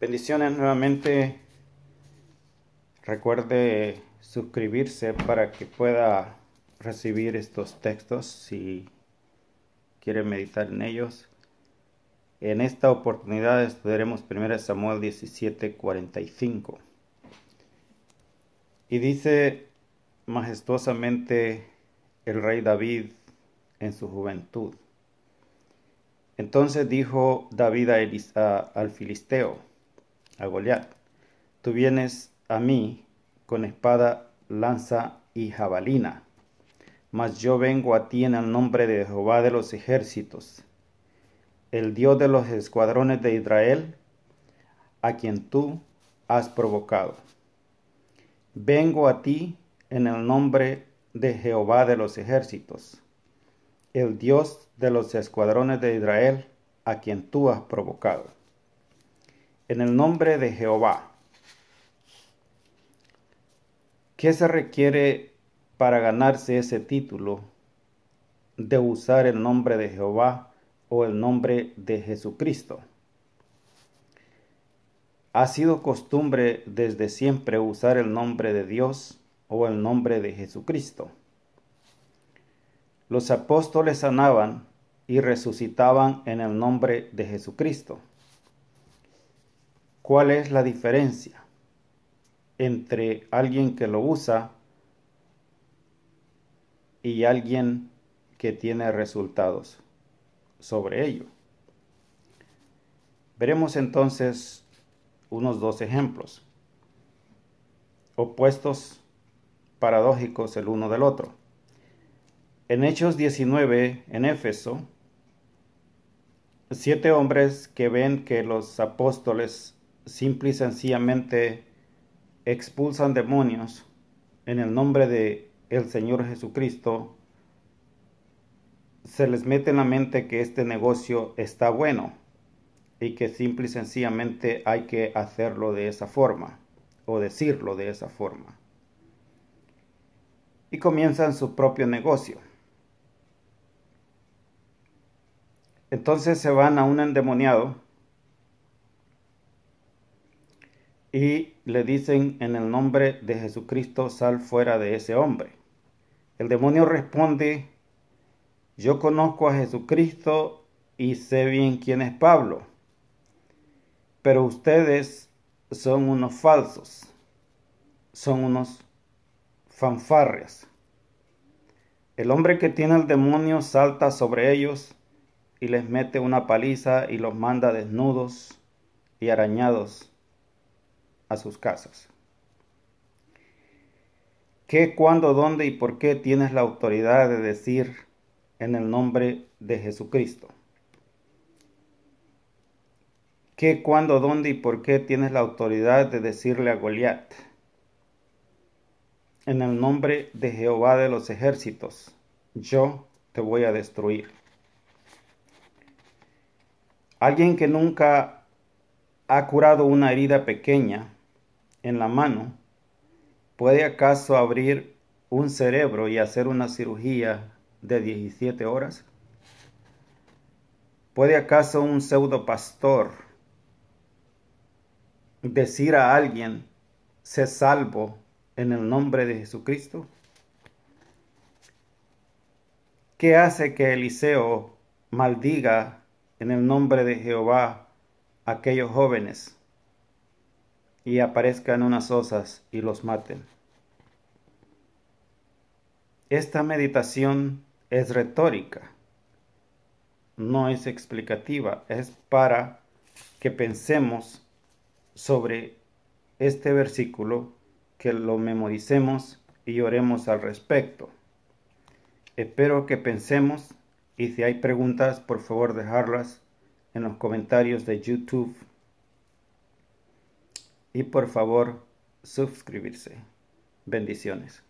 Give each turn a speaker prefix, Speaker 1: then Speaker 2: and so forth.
Speaker 1: Bendiciones nuevamente. Recuerde suscribirse para que pueda recibir estos textos si quiere meditar en ellos. En esta oportunidad estudiaremos 1 Samuel 17, Y dice majestuosamente el rey David en su juventud. Entonces dijo David al filisteo, a Goliat. Tú vienes a mí con espada, lanza y jabalina, mas yo vengo a ti en el nombre de Jehová de los ejércitos, el Dios de los escuadrones de Israel, a quien tú has provocado. Vengo a ti en el nombre de Jehová de los ejércitos, el Dios de los escuadrones de Israel, a quien tú has provocado en el nombre de Jehová. ¿Qué se requiere para ganarse ese título de usar el nombre de Jehová o el nombre de Jesucristo? Ha sido costumbre desde siempre usar el nombre de Dios o el nombre de Jesucristo. Los apóstoles sanaban y resucitaban en el nombre de Jesucristo. ¿Cuál es la diferencia entre alguien que lo usa y alguien que tiene resultados sobre ello? Veremos entonces unos dos ejemplos opuestos paradójicos el uno del otro. En Hechos 19, en Éfeso, siete hombres que ven que los apóstoles simple y sencillamente expulsan demonios en el nombre de el Señor Jesucristo, se les mete en la mente que este negocio está bueno y que simple y sencillamente hay que hacerlo de esa forma o decirlo de esa forma. Y comienzan su propio negocio. Entonces se van a un endemoniado y le dicen en el nombre de Jesucristo, sal fuera de ese hombre. El demonio responde, yo conozco a Jesucristo y sé bien quién es Pablo, pero ustedes son unos falsos, son unos fanfarrias. El hombre que tiene el demonio salta sobre ellos y les mete una paliza y los manda desnudos y arañados a sus casas. ¿Qué, cuándo, dónde y por qué tienes la autoridad de decir en el nombre de Jesucristo? ¿Qué, cuándo, dónde y por qué tienes la autoridad de decirle a Goliat? En el nombre de Jehová de los ejércitos, yo te voy a destruir. Alguien que nunca ha curado una herida pequeña en la mano, ¿puede acaso abrir un cerebro y hacer una cirugía de 17 horas? ¿Puede acaso un pseudo pastor decir a alguien, sé salvo en el nombre de Jesucristo? ¿Qué hace que Eliseo maldiga en el nombre de Jehová a aquellos jóvenes? y aparezcan unas osas y los maten. Esta meditación es retórica, no es explicativa, es para que pensemos sobre este versículo, que lo memoricemos y oremos al respecto. Espero que pensemos y si hay preguntas, por favor dejarlas en los comentarios de YouTube y por favor suscribirse. Bendiciones.